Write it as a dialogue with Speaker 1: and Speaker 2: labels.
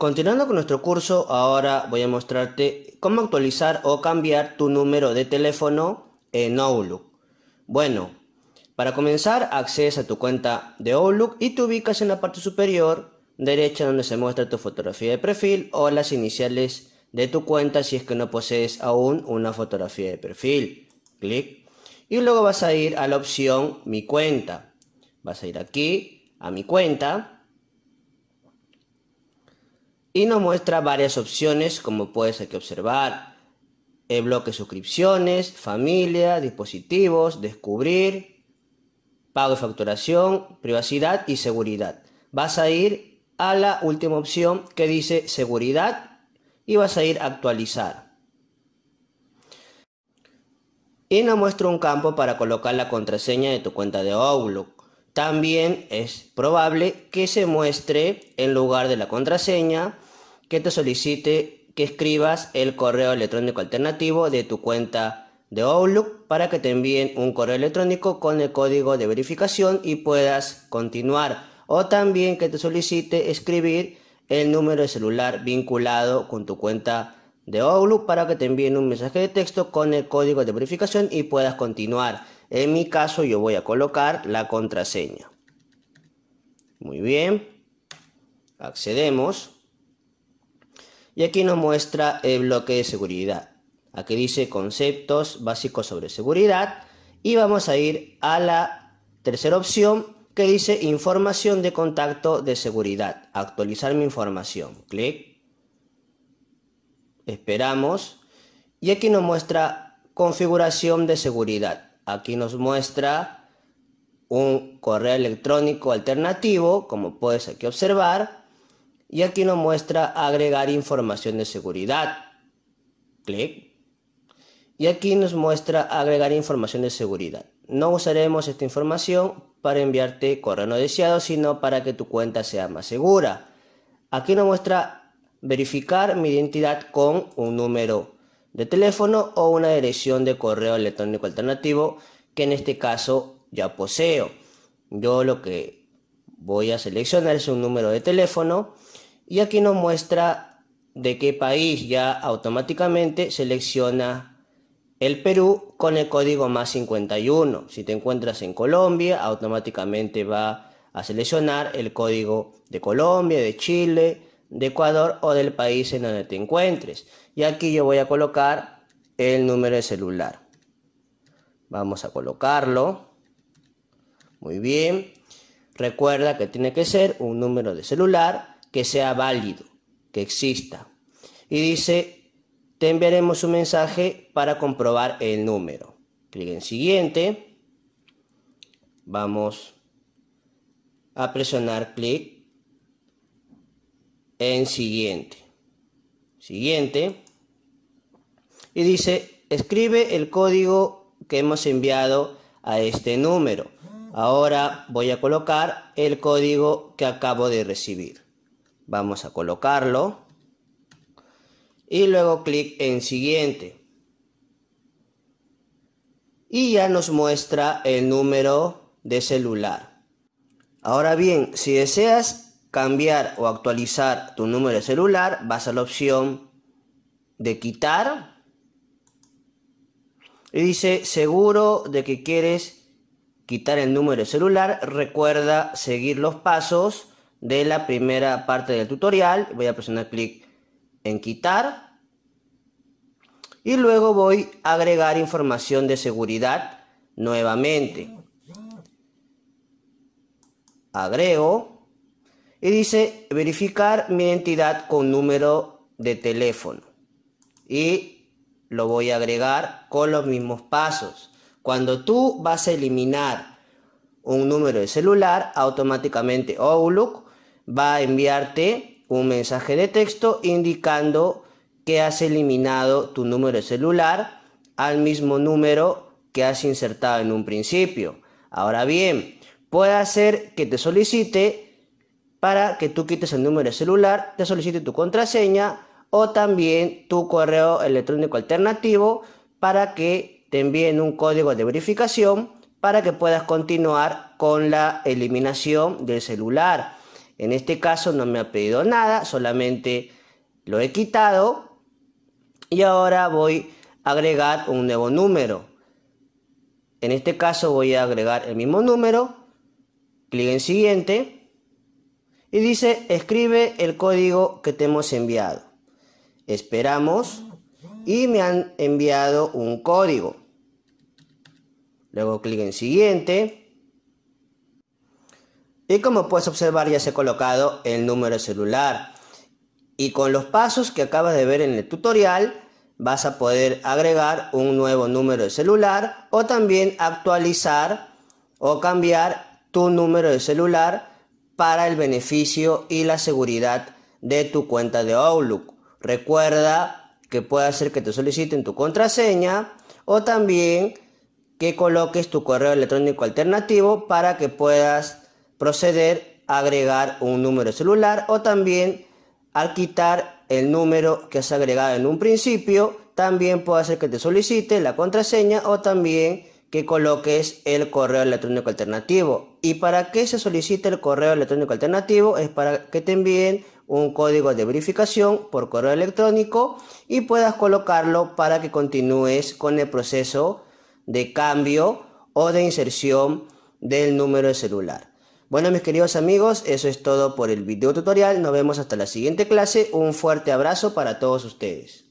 Speaker 1: Continuando con nuestro curso, ahora voy a mostrarte cómo actualizar o cambiar tu número de teléfono en Outlook. Bueno, para comenzar, accedes a tu cuenta de Outlook y te ubicas en la parte superior derecha donde se muestra tu fotografía de perfil o las iniciales de tu cuenta si es que no posees aún una fotografía de perfil. Clic. Y luego vas a ir a la opción Mi cuenta. Vas a ir aquí a mi cuenta y nos muestra varias opciones como puedes aquí observar. El eh, bloque suscripciones, familia, dispositivos, descubrir, pago y facturación, privacidad y seguridad. Vas a ir a la última opción que dice seguridad y vas a ir a actualizar. Y nos muestra un campo para colocar la contraseña de tu cuenta de Outlook. También es probable que se muestre en lugar de la contraseña que te solicite que escribas el correo electrónico alternativo de tu cuenta de Outlook para que te envíen un correo electrónico con el código de verificación y puedas continuar. O también que te solicite escribir el número de celular vinculado con tu cuenta de Outlook para que te envíen un mensaje de texto con el código de verificación y puedas continuar. En mi caso yo voy a colocar la contraseña. Muy bien. Accedemos. Y aquí nos muestra el bloque de seguridad. Aquí dice conceptos básicos sobre seguridad. Y vamos a ir a la tercera opción que dice información de contacto de seguridad. Actualizar mi información. Clic. Esperamos. Y aquí nos muestra configuración de seguridad aquí nos muestra un correo electrónico alternativo, como puedes aquí observar, y aquí nos muestra agregar información de seguridad. Clic. Y aquí nos muestra agregar información de seguridad. No usaremos esta información para enviarte correo no deseado, sino para que tu cuenta sea más segura. Aquí nos muestra verificar mi identidad con un número de teléfono o una dirección de correo electrónico alternativo que en este caso ya poseo. Yo lo que voy a seleccionar es un número de teléfono y aquí nos muestra de qué país ya automáticamente selecciona el Perú con el código más 51. Si te encuentras en Colombia, automáticamente va a seleccionar el código de Colombia, de Chile, de Ecuador o del país en donde te encuentres. Y aquí yo voy a colocar el número de celular. Vamos a colocarlo. Muy bien. Recuerda que tiene que ser un número de celular que sea válido, que exista. Y dice, te enviaremos un mensaje para comprobar el número. Clic en siguiente. Vamos a presionar clic en siguiente. Siguiente. Y dice, escribe el código que hemos enviado a este número. Ahora voy a colocar el código que acabo de recibir. Vamos a colocarlo. Y luego clic en siguiente. Y ya nos muestra el número de celular. Ahora bien, si deseas cambiar o actualizar tu número de celular, vas a la opción de quitar. Y dice, seguro de que quieres quitar el número de celular, recuerda seguir los pasos de la primera parte del tutorial. Voy a presionar clic en quitar. Y luego voy a agregar información de seguridad nuevamente. Agrego. Y dice verificar mi identidad con número de teléfono. Y lo voy a agregar con los mismos pasos. Cuando tú vas a eliminar un número de celular, automáticamente Outlook va a enviarte un mensaje de texto indicando que has eliminado tu número de celular al mismo número que has insertado en un principio. Ahora bien, puede hacer que te solicite para que tú quites el número de celular, te solicite tu contraseña o también tu correo electrónico alternativo para que te envíen un código de verificación para que puedas continuar con la eliminación del celular. En este caso no me ha pedido nada, solamente lo he quitado y ahora voy a agregar un nuevo número. En este caso voy a agregar el mismo número, clic en siguiente y dice, escribe el código que te hemos enviado. Esperamos y me han enviado un código. Luego clic en siguiente. Y como puedes observar ya se ha colocado el número de celular. Y con los pasos que acabas de ver en el tutorial, vas a poder agregar un nuevo número de celular o también actualizar o cambiar tu número de celular para el beneficio y la seguridad de tu cuenta de Outlook. Recuerda que puede hacer que te soliciten tu contraseña o también que coloques tu correo electrónico alternativo para que puedas proceder a agregar un número celular o también al quitar el número que has agregado en un principio, también puede hacer que te solicite la contraseña o también que coloques el correo electrónico alternativo. ¿Y para qué se solicita el correo electrónico alternativo? Es para que te envíen un código de verificación por correo electrónico y puedas colocarlo para que continúes con el proceso de cambio o de inserción del número de celular. Bueno mis queridos amigos, eso es todo por el video tutorial. Nos vemos hasta la siguiente clase. Un fuerte abrazo para todos ustedes.